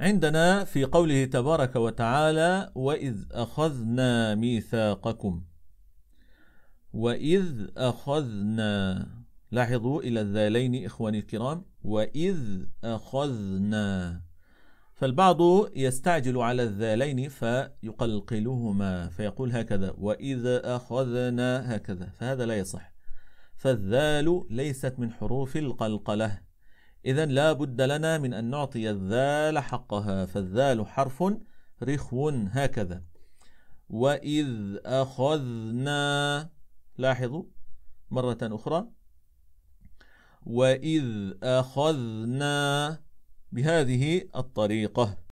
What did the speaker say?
عندنا في قوله تبارك وتعالى وإذ أخذنا ميثاقكم وإذ أخذنا لاحظوا إلى الذالين إخواني الكرام وإذ أخذنا فالبعض يستعجل على الذالين فيقلقلهما فيقول هكذا وإذا أخذنا هكذا فهذا لا يصح فالذال ليست من حروف القلقلة إذا لا بد لنا من أن نعطي الذال حقها فالذال حرف رخو هكذا وإذ أخذنا لاحظوا مرة أخرى وإذ أخذنا بهذه الطريقة